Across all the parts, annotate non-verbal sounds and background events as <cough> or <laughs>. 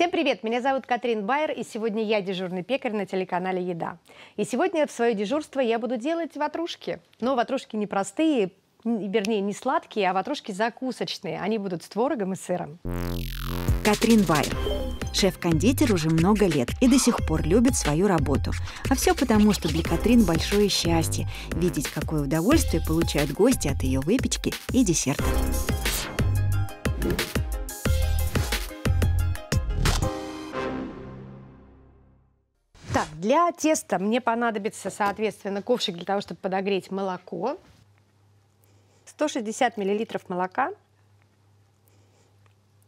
Всем привет! Меня зовут Катрин Байер, и сегодня я дежурный пекарь на телеканале «Еда». И сегодня в свое дежурство я буду делать ватрушки. Но ватрушки не простые, вернее, не сладкие, а ватрушки закусочные. Они будут с творогом и сыром. Катрин Байер. Шеф-кондитер уже много лет и до сих пор любит свою работу. А все потому, что для Катрин большое счастье – видеть, какое удовольствие получают гости от ее выпечки и десерта. Итак, для теста мне понадобится, соответственно, ковшик для того, чтобы подогреть молоко. 160 миллилитров молока.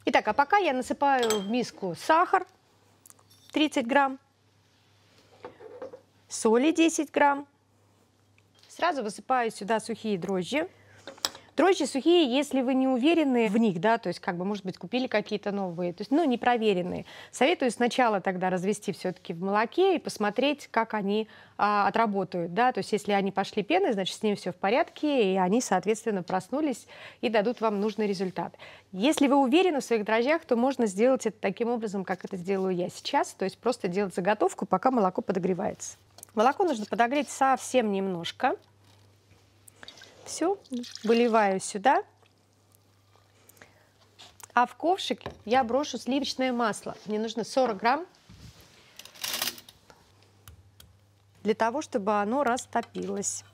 Итак, а пока я насыпаю в миску сахар 30 грамм, соли 10 грамм. Сразу высыпаю сюда сухие дрожжи Дрожжи сухие, если вы не уверены в них, да, то есть как бы, может быть, купили какие-то новые, то есть, ну, непроверенные. Советую сначала тогда развести все-таки в молоке и посмотреть, как они а, отработают, да, то есть если они пошли пеной, значит, с ними все в порядке, и они, соответственно, проснулись и дадут вам нужный результат. Если вы уверены в своих дрожжах, то можно сделать это таким образом, как это сделаю я сейчас, то есть просто делать заготовку, пока молоко подогревается. Молоко нужно подогреть совсем немножко, все выливаю сюда. А в ковшик я брошу сливочное масло. Мне нужно 40 грамм для того, чтобы оно растопилось.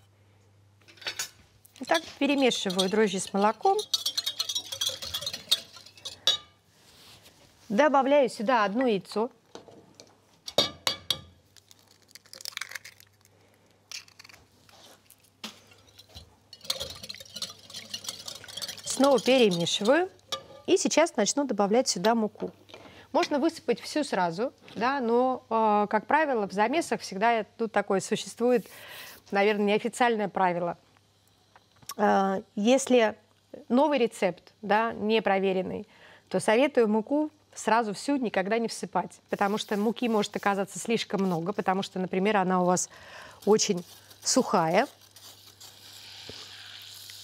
Итак, перемешиваю дрожжи с молоком. Добавляю сюда одно яйцо. снова перемешиваю. И сейчас начну добавлять сюда муку. Можно высыпать всю сразу, да, но, э, как правило, в замесах всегда тут такое существует, наверное, неофициальное правило. Э, если новый рецепт, да, непроверенный, то советую муку сразу всю никогда не всыпать, потому что муки может оказаться слишком много, потому что, например, она у вас очень сухая,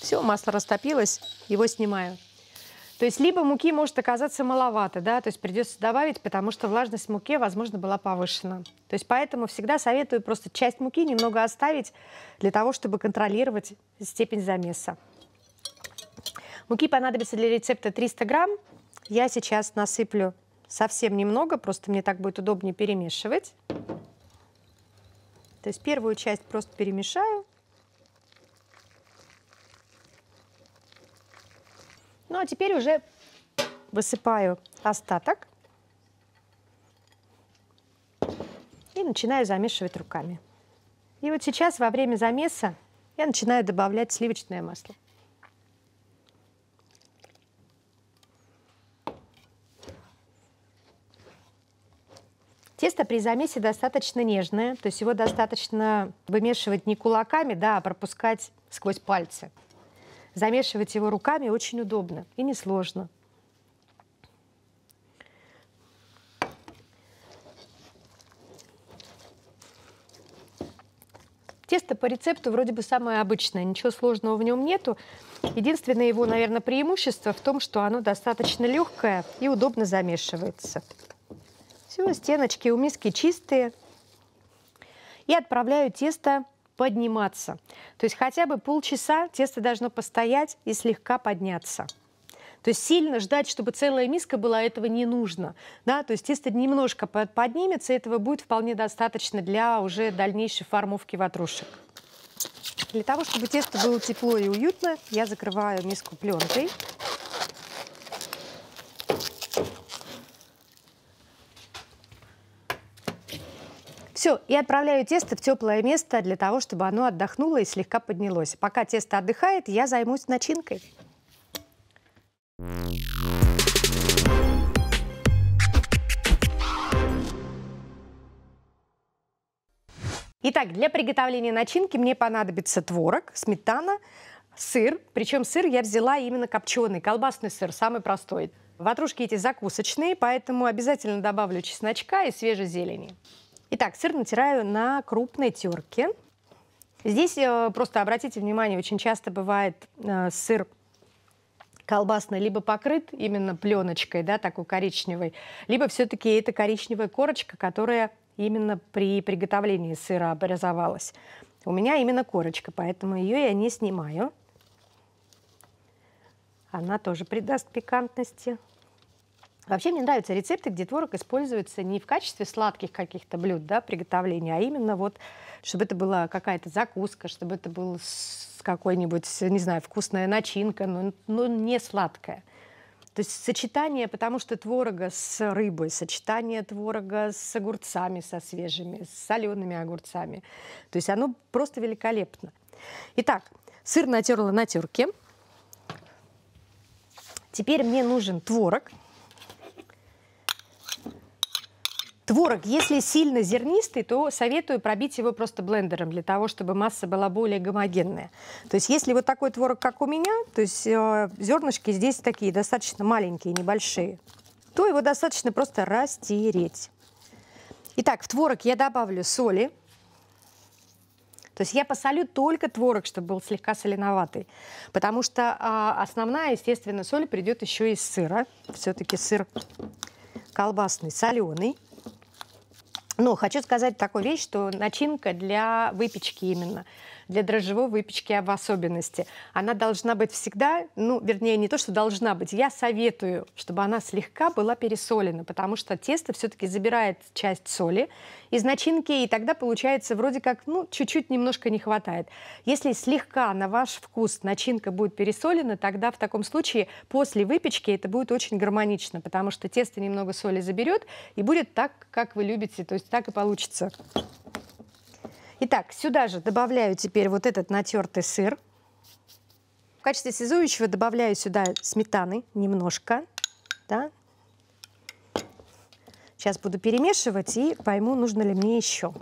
все, масло растопилось, его снимаю. То есть либо муки может оказаться маловато, да, то есть придется добавить, потому что влажность в муке, возможно, была повышена. То есть поэтому всегда советую просто часть муки немного оставить для того, чтобы контролировать степень замеса. Муки понадобится для рецепта 300 грамм. Я сейчас насыплю совсем немного, просто мне так будет удобнее перемешивать. То есть первую часть просто перемешаю. Ну а теперь уже высыпаю остаток и начинаю замешивать руками. И вот сейчас во время замеса я начинаю добавлять сливочное масло. Тесто при замесе достаточно нежное, то есть его достаточно вымешивать не кулаками, да, а пропускать сквозь пальцы. Замешивать его руками очень удобно и несложно. Тесто по рецепту вроде бы самое обычное, ничего сложного в нем нету. Единственное его, наверное, преимущество в том, что оно достаточно легкое и удобно замешивается. Все, стеночки у миски чистые. И отправляю тесто подниматься. То есть хотя бы полчаса тесто должно постоять и слегка подняться. То есть сильно ждать, чтобы целая миска была, этого не нужно. Да? То есть тесто немножко поднимется, этого будет вполне достаточно для уже дальнейшей формовки ватрушек. Для того, чтобы тесто было тепло и уютно, я закрываю миску пленкой. Все, и отправляю тесто в теплое место для того, чтобы оно отдохнуло и слегка поднялось. Пока тесто отдыхает, я займусь начинкой. Итак, для приготовления начинки мне понадобится творог, сметана, сыр. Причем сыр я взяла именно копченый, колбасный сыр, самый простой. Ватрушки эти закусочные, поэтому обязательно добавлю чесночка и свежей зелени. Итак, сыр натираю на крупной терке. Здесь э, просто обратите внимание, очень часто бывает э, сыр колбасный либо покрыт именно пленочкой, да, такой коричневой, либо все-таки это коричневая корочка, которая именно при приготовлении сыра образовалась. У меня именно корочка, поэтому ее я не снимаю. Она тоже придаст пикантности. Вообще мне нравятся рецепты, где творог используется не в качестве сладких каких-то блюд, да, приготовления, а именно вот, чтобы это была какая-то закуска, чтобы это был какой-нибудь, не знаю, вкусная начинка, но, но не сладкая. То есть сочетание, потому что творога с рыбой, сочетание творога с огурцами, со свежими, с солеными огурцами. То есть оно просто великолепно. Итак, сыр натерла на терке. Теперь мне нужен творог – Творог, если сильно зернистый, то советую пробить его просто блендером для того, чтобы масса была более гомогенная. То есть если вот такой творог, как у меня, то есть э, зернышки здесь такие достаточно маленькие, небольшие, то его достаточно просто растереть. Итак, в творог я добавлю соли. То есть я посолю только творог, чтобы был слегка соленоватый. Потому что э, основная, естественно, соль придет еще из сыра. Все-таки сыр колбасный, соленый. Но ну, хочу сказать такую вещь, что начинка для выпечки именно – для дрожжевой выпечки в особенности. Она должна быть всегда, ну, вернее, не то, что должна быть, я советую, чтобы она слегка была пересолена, потому что тесто все-таки забирает часть соли из начинки, и тогда получается вроде как, ну, чуть-чуть немножко не хватает. Если слегка на ваш вкус начинка будет пересолена, тогда в таком случае после выпечки это будет очень гармонично, потому что тесто немного соли заберет и будет так, как вы любите, то есть так и получится. Итак, сюда же добавляю теперь вот этот натертый сыр. В качестве связующего добавляю сюда сметаны немножко. Да? Сейчас буду перемешивать и пойму, нужно ли мне еще.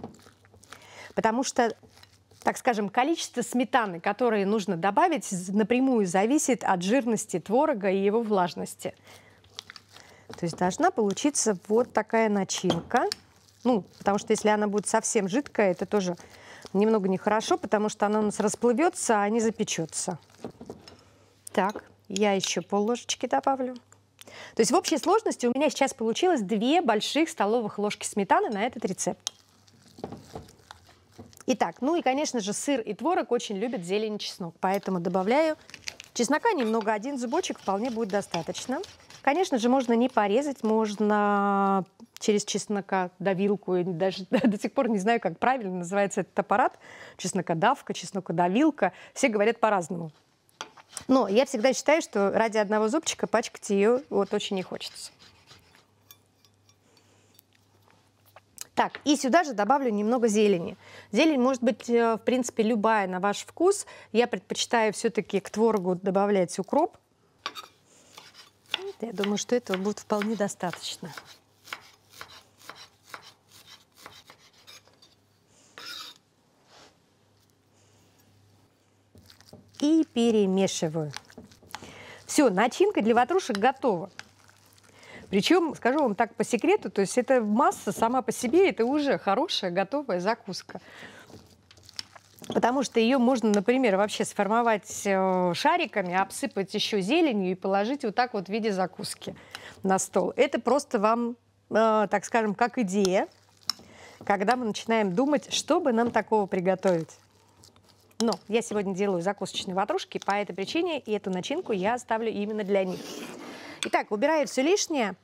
Потому что, так скажем, количество сметаны, которое нужно добавить, напрямую зависит от жирности творога и его влажности. То есть должна получиться вот такая начинка. Ну, потому что если она будет совсем жидкая, это тоже немного нехорошо, потому что она у нас расплывется, а не запечется. Так, я еще пол ложечки добавлю. То есть в общей сложности у меня сейчас получилось две больших столовых ложки сметаны на этот рецепт. Итак, ну и, конечно же, сыр и творог очень любят зелень и чеснок, поэтому добавляю чеснока немного, один зубочек вполне будет достаточно. Конечно же, можно не порезать, можно через чеснока давилку, я даже <laughs> до сих пор не знаю, как правильно называется этот аппарат, чеснокодавка, чеснокодавилка, все говорят по-разному. Но я всегда считаю, что ради одного зубчика пачкать ее вот очень не хочется. Так, и сюда же добавлю немного зелени. Зелень может быть, э, в принципе, любая на ваш вкус. Я предпочитаю все-таки к творогу добавлять укроп, я думаю, что этого будет вполне достаточно. И перемешиваю. Все, начинка для ватрушек готова. Причем, скажу вам так по секрету, то есть эта масса сама по себе, это уже хорошая готовая закуска. Потому что ее можно, например, вообще сформовать э, шариками, обсыпать еще зеленью и положить вот так вот в виде закуски на стол. Это просто вам, э, так скажем, как идея, когда мы начинаем думать, чтобы нам такого приготовить. Но я сегодня делаю закусочные ватрушки по этой причине, и эту начинку я оставлю именно для них. Итак, убираю все лишнее.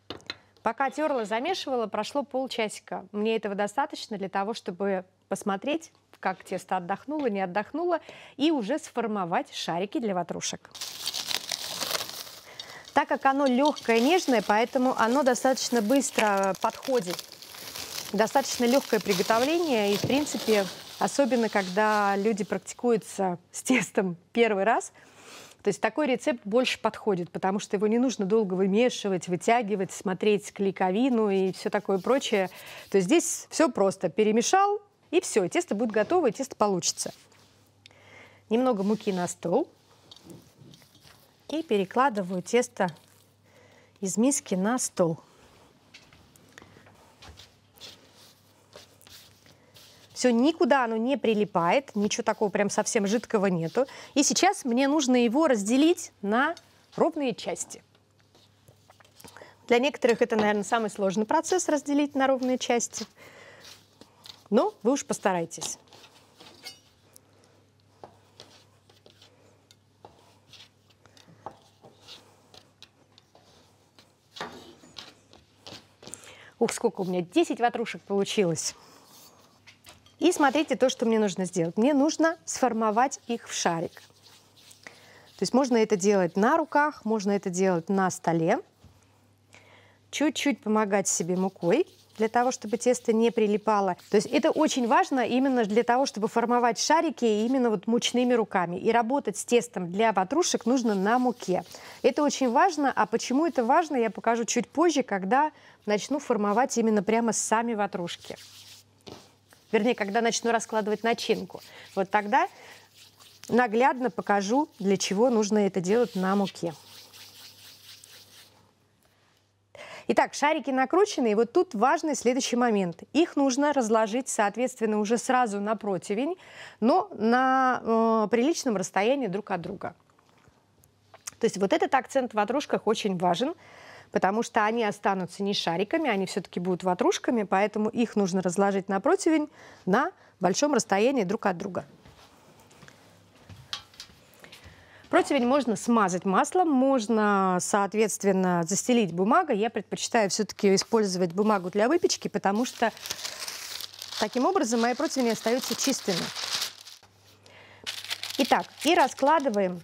Пока терла, замешивала, прошло полчасика. Мне этого достаточно для того, чтобы посмотреть, как тесто отдохнуло, не отдохнуло, и уже сформовать шарики для ватрушек. Так как оно легкое, нежное, поэтому оно достаточно быстро подходит. Достаточно легкое приготовление, и, в принципе, особенно когда люди практикуются с тестом первый раз, то есть такой рецепт больше подходит, потому что его не нужно долго вымешивать, вытягивать, смотреть клейковину и все такое прочее. То есть здесь все просто. Перемешал, и все, тесто будет готово, и тесто получится. Немного муки на стол. И перекладываю тесто из миски на стол. Все, никуда оно не прилипает, ничего такого прям совсем жидкого нету. И сейчас мне нужно его разделить на ровные части. Для некоторых это, наверное, самый сложный процесс разделить на ровные части. Но ну, вы уж постарайтесь. Ух, сколько у меня, 10 ватрушек получилось. И смотрите то, что мне нужно сделать. Мне нужно сформовать их в шарик. То есть можно это делать на руках, можно это делать на столе. Чуть-чуть помогать себе мукой для того, чтобы тесто не прилипало. То есть это очень важно именно для того, чтобы формовать шарики именно вот мучными руками. И работать с тестом для ватрушек нужно на муке. Это очень важно. А почему это важно, я покажу чуть позже, когда начну формовать именно прямо сами ватрушки. Вернее, когда начну раскладывать начинку. Вот тогда наглядно покажу, для чего нужно это делать на муке. Итак, шарики накручены, и вот тут важный следующий момент. Их нужно разложить, соответственно, уже сразу на противень, но на э, приличном расстоянии друг от друга. То есть вот этот акцент в ватрушках очень важен, потому что они останутся не шариками, они все-таки будут ватрушками, поэтому их нужно разложить на противень на большом расстоянии друг от друга. Противень можно смазать маслом, можно, соответственно, застелить бумагой. Я предпочитаю все-таки использовать бумагу для выпечки, потому что таким образом мои противни остаются чистыми. Итак, и раскладываем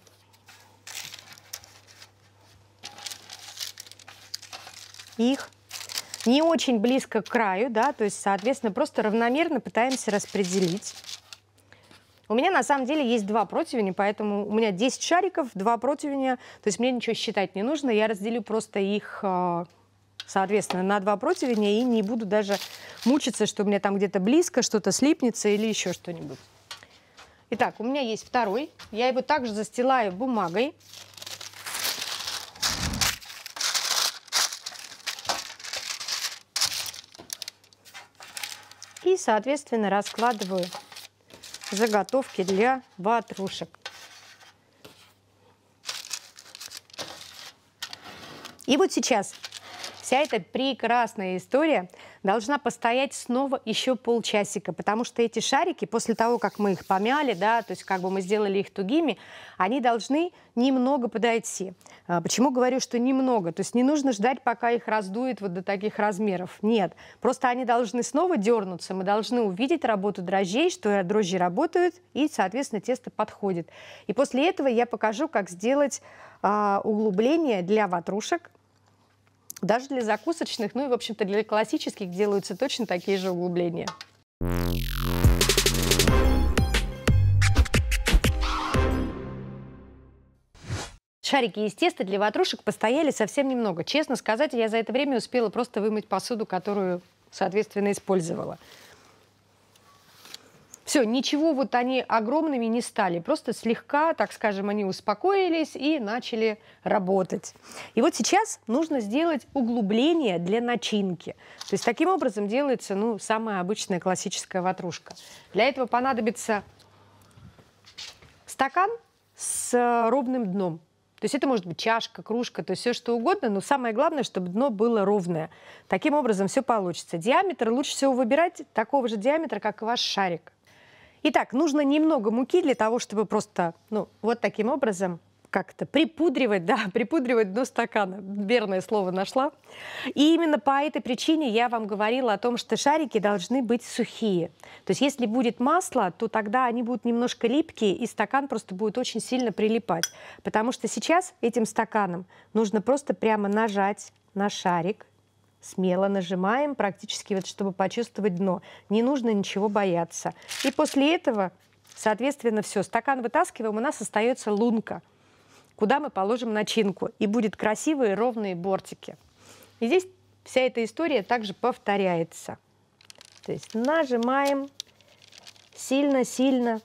их не очень близко к краю, да, то есть, соответственно, просто равномерно пытаемся распределить. У меня на самом деле есть два противня, поэтому у меня 10 шариков, два противня. То есть мне ничего считать не нужно. Я разделю просто их, а, соответственно, на два противня и не буду даже мучиться, что у меня там где-то близко что-то слипнется или еще что-нибудь. Итак, у меня есть второй. Я его также застилаю бумагой. И, соответственно, раскладываю заготовки для ватрушек. И вот сейчас вся эта прекрасная история должна постоять снова еще полчасика, потому что эти шарики, после того, как мы их помяли, да, то есть как бы мы сделали их тугими, они должны немного подойти. А, почему говорю, что немного? То есть не нужно ждать, пока их раздует вот до таких размеров. Нет, просто они должны снова дернуться, мы должны увидеть работу дрожжей, что дрожжи работают, и, соответственно, тесто подходит. И после этого я покажу, как сделать а, углубление для ватрушек, даже для закусочных, ну и, в общем-то, для классических делаются точно такие же углубления. Шарики из теста для ватрушек постояли совсем немного. Честно сказать, я за это время успела просто вымыть посуду, которую, соответственно, использовала. Все, ничего вот они огромными не стали, просто слегка, так скажем, они успокоились и начали работать. И вот сейчас нужно сделать углубление для начинки. То есть таким образом делается ну, самая обычная классическая ватрушка. Для этого понадобится стакан с ровным дном. То есть это может быть чашка, кружка, то есть все что угодно, но самое главное, чтобы дно было ровное. Таким образом все получится. Диаметр лучше всего выбирать такого же диаметра, как и ваш шарик. Итак, нужно немного муки для того, чтобы просто, ну, вот таким образом как-то припудривать, <laughs> да, припудривать дно стакана. Верное слово нашла. И именно по этой причине я вам говорила о том, что шарики должны быть сухие. То есть если будет масло, то тогда они будут немножко липкие, и стакан просто будет очень сильно прилипать. Потому что сейчас этим стаканом нужно просто прямо нажать на шарик, смело нажимаем, практически вот, чтобы почувствовать дно. Не нужно ничего бояться. И после этого, соответственно, все, стакан вытаскиваем, у нас остается лунка, куда мы положим начинку, и будет красивые ровные бортики. И здесь вся эта история также повторяется. То есть нажимаем сильно-сильно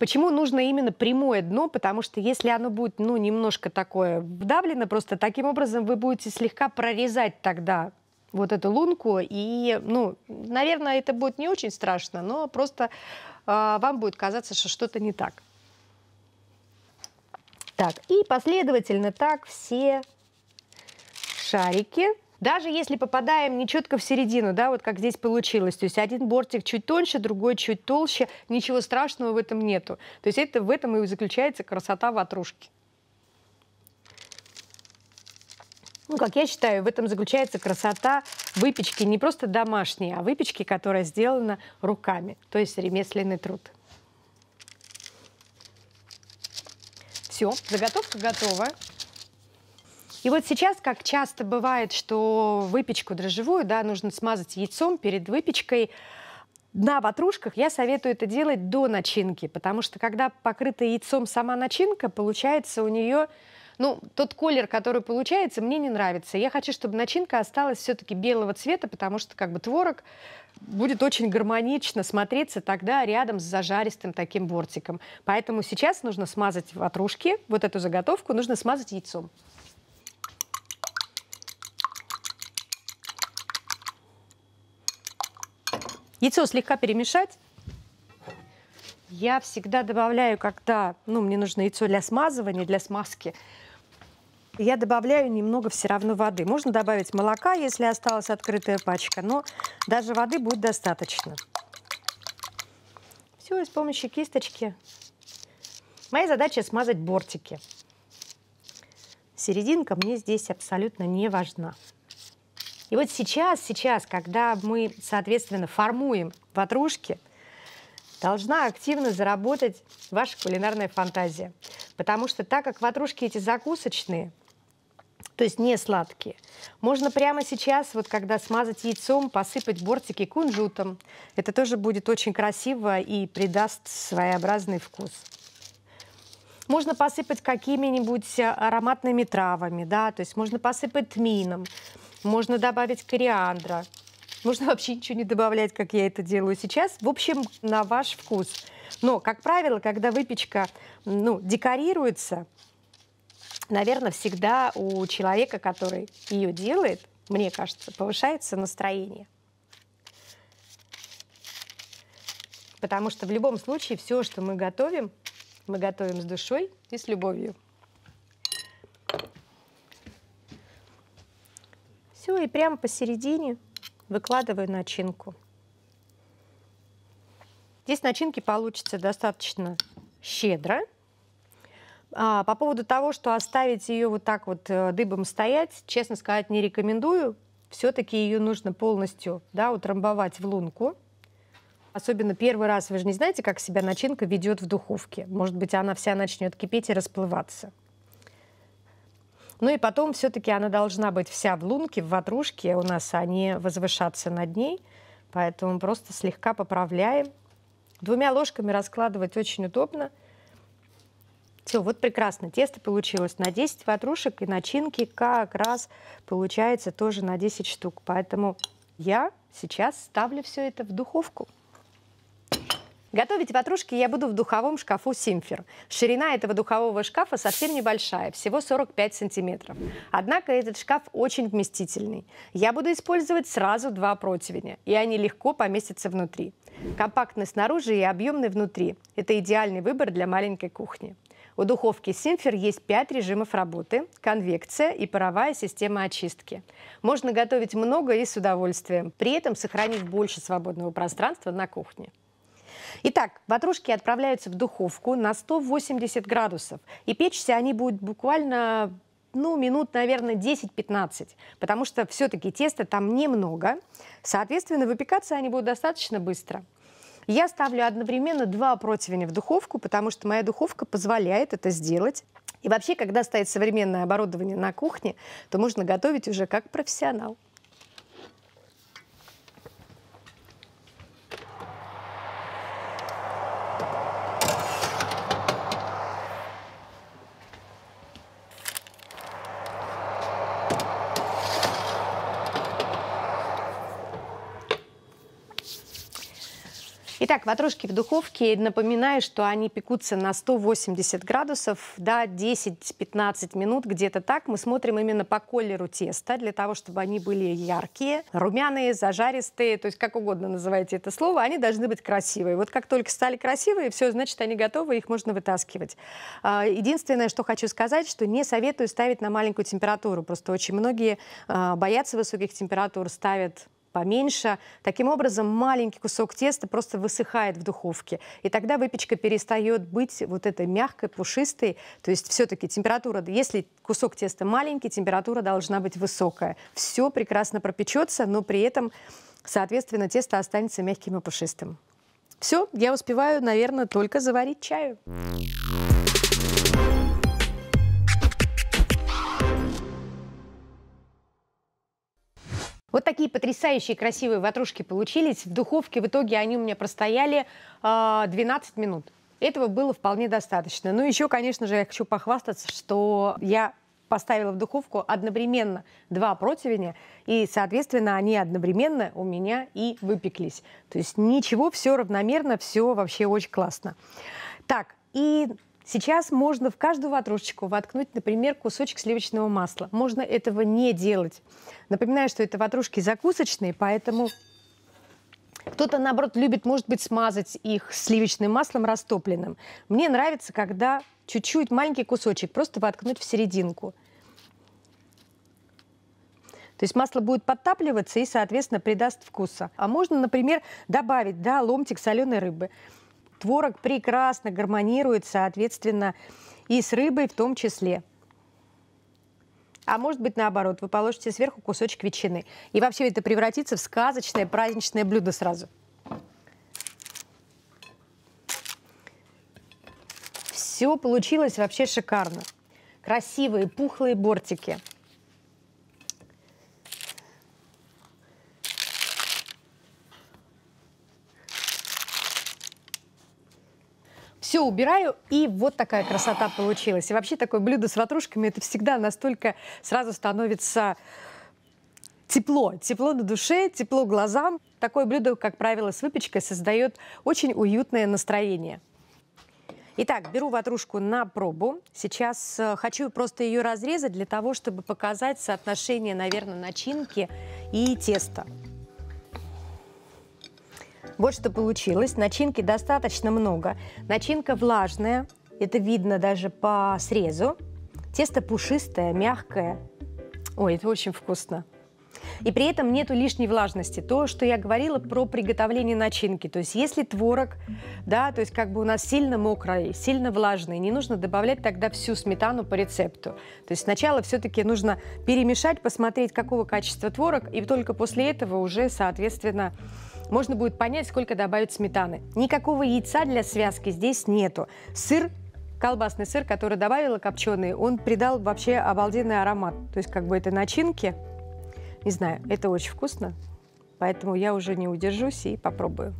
Почему нужно именно прямое дно? Потому что если оно будет, ну, немножко такое вдавлено, просто таким образом вы будете слегка прорезать тогда вот эту лунку, и, ну, наверное, это будет не очень страшно, но просто э, вам будет казаться, что что-то не так. Так, и последовательно так все шарики даже если попадаем не четко в середину, да, вот как здесь получилось, то есть один бортик чуть тоньше, другой чуть толще, ничего страшного в этом нету. То есть это в этом и заключается красота ватрушки. Ну, как я считаю, в этом заключается красота выпечки не просто домашней, а выпечки, которая сделана руками, то есть ремесленный труд. Все, заготовка готова. И вот сейчас, как часто бывает, что выпечку дрожжевую, да, нужно смазать яйцом перед выпечкой, на ватрушках я советую это делать до начинки, потому что когда покрыта яйцом сама начинка, получается у нее, ну, тот колер, который получается, мне не нравится. Я хочу, чтобы начинка осталась все-таки белого цвета, потому что как бы творог будет очень гармонично смотреться тогда рядом с зажаристым таким бортиком. Поэтому сейчас нужно смазать ватрушки, вот эту заготовку нужно смазать яйцом. Яйцо слегка перемешать. Я всегда добавляю, когда ну, мне нужно яйцо для смазывания, для смазки, я добавляю немного все равно воды. Можно добавить молока, если осталась открытая пачка, но даже воды будет достаточно. Все, и с помощью кисточки. Моя задача смазать бортики. Серединка мне здесь абсолютно не важна. И вот сейчас, сейчас, когда мы, соответственно, формуем ватрушки, должна активно заработать ваша кулинарная фантазия. Потому что так как ватрушки эти закусочные, то есть не сладкие. Можно прямо сейчас, вот когда смазать яйцом, посыпать бортики кунжутом. Это тоже будет очень красиво и придаст своеобразный вкус. Можно посыпать какими-нибудь э, ароматными травами, да, то есть можно посыпать тмином можно добавить кориандра, можно <laughs> вообще ничего не добавлять, как я это делаю сейчас. В общем, на ваш вкус. Но, как правило, когда выпечка ну, декорируется, наверное, всегда у человека, который ее делает, мне кажется, повышается настроение. Потому что в любом случае все, что мы готовим, мы готовим с душой и с любовью. Все, и прямо посередине выкладываю начинку. Здесь начинки получится достаточно щедро. А, по поводу того, что оставить ее вот так вот э, дыбом стоять, честно сказать, не рекомендую. Все-таки ее нужно полностью да, утрамбовать в лунку. Особенно первый раз вы же не знаете, как себя начинка ведет в духовке. Может быть, она вся начнет кипеть и расплываться. Ну и потом все-таки она должна быть вся в лунке, в ватрушке у нас, а не возвышаться над ней. Поэтому просто слегка поправляем. Двумя ложками раскладывать очень удобно. Все, вот прекрасно. Тесто получилось на 10 ватрушек, и начинки как раз получается тоже на 10 штук. Поэтому я сейчас ставлю все это в духовку. Готовить ватрушки я буду в духовом шкафу «Симфер». Ширина этого духового шкафа совсем небольшая, всего 45 сантиметров. Однако этот шкаф очень вместительный. Я буду использовать сразу два противня, и они легко поместятся внутри. Компактный снаружи и объемный внутри – это идеальный выбор для маленькой кухни. У духовки «Симфер» есть 5 режимов работы – конвекция и паровая система очистки. Можно готовить много и с удовольствием, при этом сохранив больше свободного пространства на кухне. Итак, ватрушки отправляются в духовку на 180 градусов. И печься они будут буквально ну, минут, наверное, 10-15, потому что все-таки теста там немного. Соответственно, выпекаться они будут достаточно быстро. Я ставлю одновременно два противня в духовку, потому что моя духовка позволяет это сделать. И вообще, когда стоит современное оборудование на кухне, то можно готовить уже как профессионал. Итак, ватрушки в духовке. Напоминаю, что они пекутся на 180 градусов, да, 10-15 минут, где-то так. Мы смотрим именно по колеру теста, для того, чтобы они были яркие, румяные, зажаристые, то есть как угодно называйте это слово, они должны быть красивые. Вот как только стали красивые, все, значит, они готовы, их можно вытаскивать. А, единственное, что хочу сказать, что не советую ставить на маленькую температуру. Просто очень многие а, боятся высоких температур, ставят поменьше. Таким образом, маленький кусок теста просто высыхает в духовке. И тогда выпечка перестает быть вот этой мягкой, пушистой. То есть все-таки температура, если кусок теста маленький, температура должна быть высокая. Все прекрасно пропечется, но при этом, соответственно, тесто останется мягким и пушистым. Все, я успеваю, наверное, только заварить чаю. Вот такие потрясающие красивые ватрушки получились. В духовке в итоге они у меня простояли э, а, 12 минут. Этого было вполне достаточно. Ну, еще, конечно же, я хочу похвастаться, что я поставила в духовку одновременно два противня, и, соответственно, они одновременно у меня и выпеклись. То есть ничего, все равномерно, все вообще очень классно. Так, и Сейчас можно в каждую ватрушечку воткнуть, например, кусочек сливочного масла. Можно этого не делать. Напоминаю, что это ватрушки закусочные, поэтому кто-то, наоборот, любит, может быть, смазать их сливочным маслом растопленным. Мне нравится, когда чуть-чуть маленький кусочек просто воткнуть в серединку. То есть масло будет подтапливаться и, соответственно, придаст вкуса. А можно, например, добавить да, ломтик соленой рыбы. Творог прекрасно гармонирует, соответственно, и с рыбой в том числе. А может быть, наоборот, вы положите сверху кусочек ветчины. И вообще это превратится в сказочное праздничное блюдо сразу. Все получилось вообще шикарно. Красивые пухлые бортики – все убираю, и вот такая красота получилась. И вообще такое блюдо с ватрушками, это всегда настолько сразу становится тепло. Тепло на душе, тепло глазам. Такое блюдо, как правило, с выпечкой создает очень уютное настроение. Итак, беру ватрушку на пробу. Сейчас э, хочу просто ее разрезать для того, чтобы показать соотношение, наверное, начинки и теста. Вот что получилось. Начинки достаточно много. Начинка влажная, это видно даже по срезу. Тесто пушистое, мягкое. Ой, это очень вкусно. И при этом нету лишней влажности. То, что я говорила про приготовление начинки. То есть если творог, да, то есть как бы у нас сильно мокрый, сильно влажный, не нужно добавлять тогда всю сметану по рецепту. То есть сначала все-таки нужно перемешать, посмотреть, какого качества творог, и только после этого уже, соответственно, можно будет понять, сколько добавить сметаны. Никакого яйца для связки здесь нету. Сыр колбасный сыр, который добавила копченый, он придал вообще обалденный аромат. То есть как бы этой начинке. Не знаю, это очень вкусно, поэтому я уже не удержусь и попробую.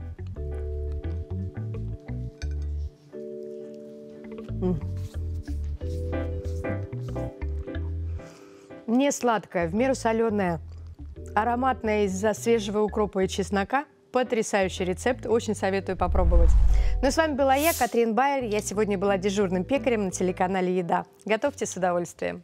Не сладкая, в меру соленая, ароматная из-за свежего укропа и чеснока. Потрясающий рецепт, очень советую попробовать. Ну с вами была я, Катрин Байер. Я сегодня была дежурным пекарем на телеканале «Еда». Готовьте с удовольствием.